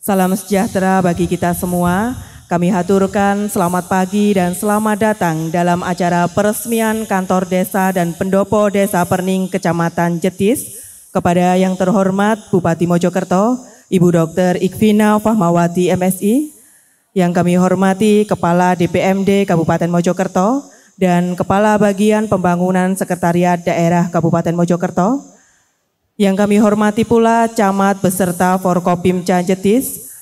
Salam sejahtera bagi kita semua. Kami haturkan selamat pagi dan selamat datang dalam acara peresmian kantor desa dan pendopo desa Perning Kecamatan Jetis kepada yang terhormat Bupati Mojokerto, Ibu Dr. Ikvina Fahmawati MSI, yang kami hormati Kepala DPMD Kabupaten Mojokerto dan Kepala Bagian Pembangunan Sekretariat Daerah Kabupaten Mojokerto, yang kami hormati pula Camat beserta Forkopimca Jetis,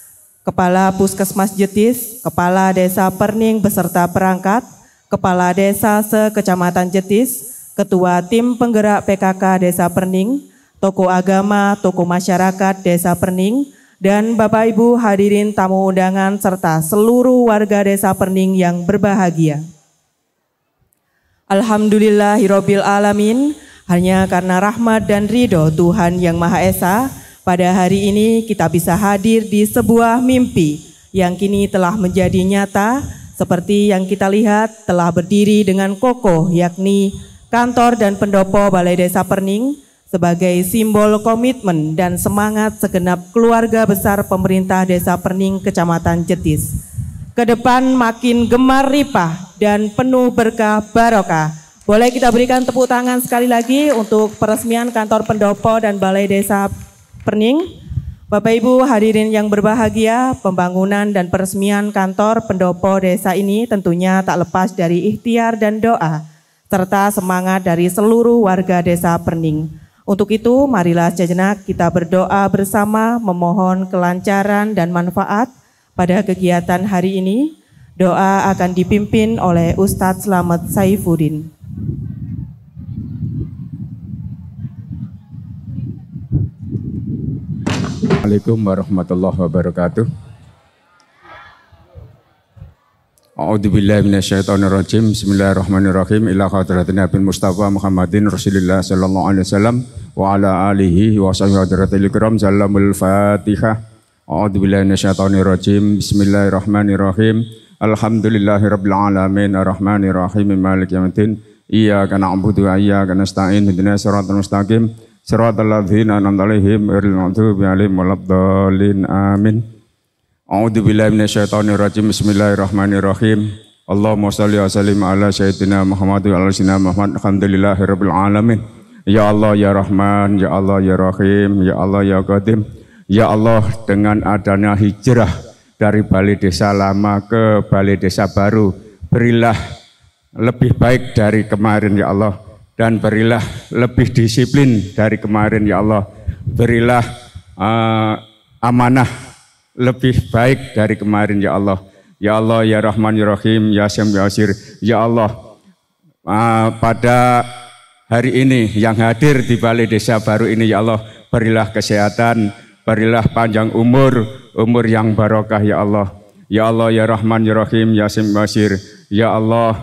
Kepala Puskesmas Jetis, Kepala Desa Perning beserta perangkat, Kepala Desa Sekecamatan Jetis, Ketua Tim Penggerak PKK Desa Perning, Toko agama, Toko masyarakat Desa Perning, dan Bapak Ibu hadirin tamu undangan serta seluruh warga Desa Perning yang berbahagia. Alhamdulillahirobbilalamin. alamin. Hanya karena rahmat dan ridho Tuhan Yang Maha Esa, pada hari ini kita bisa hadir di sebuah mimpi yang kini telah menjadi nyata seperti yang kita lihat telah berdiri dengan kokoh yakni kantor dan pendopo Balai Desa Perning sebagai simbol komitmen dan semangat segenap keluarga besar pemerintah Desa Perning Kecamatan Jetis. Kedepan makin gemar ripah dan penuh berkah barokah boleh kita berikan tepuk tangan sekali lagi untuk peresmian kantor pendopo dan Balai Desa Perning. Bapak Ibu hadirin yang berbahagia, pembangunan dan peresmian kantor pendopo desa ini tentunya tak lepas dari ikhtiar dan doa, serta semangat dari seluruh warga desa Perning. Untuk itu, marilah sejenak kita berdoa bersama memohon kelancaran dan manfaat pada kegiatan hari ini. Doa akan dipimpin oleh Ustadz Slamet Saifuddin. Assalamualaikum warahmatullahi wabarakatuh. A'udzu billahi minasyaitonir rajim. Bismillahirrahmanirrahim. Ila hadratin Nabi Mustafa Muhammadin Rasulillah sallallahu alaihi wasallam wa ala alihi wa sahbihi hadratil kiram. Salamul Fatihah. A'udzu billahi minasyaitonir rajim. Bismillahirrahmanirrahim. Alhamdulillahirabbil alamin arrahmanirrahim maliki yaumiddin. Iyyaka na'budu wa iyyaka nasta'in. Ihdinash shiratal mustaqim. Siratal ladzina an'amta alaihim ghairil maghdubi alaihim waladdallin. Amin. A'udzu billahi minasyaitonir rajim. Bismillahirrahmanirrahim. Allahumma shalli wa sallim ala sayyidina Muhammad wa ala sayyidina Muhammad. Alhamdulillahirabbil alamin. Ya Allah ya Rahman, ya Allah ya Rahim, ya Allah ya Qadim. Ya Allah, dengan adanya hijrah dari Balai Desa Lama ke Balai Desa Baru, berilah lebih baik dari kemarin ya Allah dan berilah lebih disiplin dari kemarin ya Allah. Berilah uh, amanah lebih baik dari kemarin ya Allah. Ya Allah ya Rahman ya Rahim ya Syam ya Asir. Ya Allah uh, pada hari ini yang hadir di Balai Desa baru ini ya Allah berilah kesehatan, berilah panjang umur, umur yang barokah ya Allah. Ya Allah ya Rahman ya Rahim ya Syam ya Asir. Ya Allah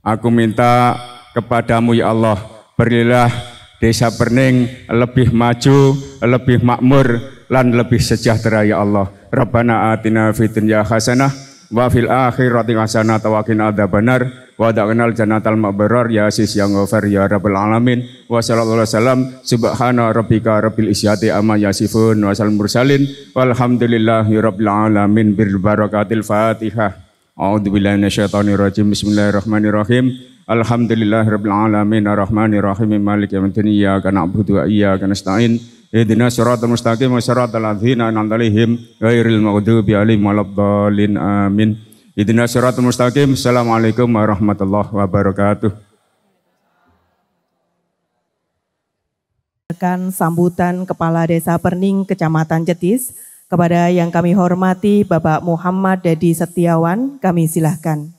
aku minta kepadamu ya Allah. Berilah desa Bening lebih maju, lebih makmur, dan lebih sejahtera ya Allah. Rabbana atina fid dunya hasanah wa fil akhirati hasanah wa qina adzabannar wa da'nal jannatal mabarar ya asis yang ghafar ya rabbal alamin wa sallallahu alaihi wasallam subhana rabbika rabbil isyati amma yasifun wa sal mursalin walhamdulillahi rabbil alamin bir barakatil fatihah a'udzubillahi minasyaitonir rajim bismillahirrahmanirrahim Rabbil alamin arrahmanir rahim maliki yaumiddin iyyaka na'budu wa iyyaka nasta'in ihdinas siratal mustaqim siratal ladzina an'amta alaihim ghairil maghdubi alaihim waladdallin amin Idina siratal mustaqim assalamualaikum warahmatullahi wabarakatuh akan sambutan Kepala Desa Perning Kecamatan Jetis kepada yang kami hormati Bapak Muhammad Dedi Setiawan kami silahkan.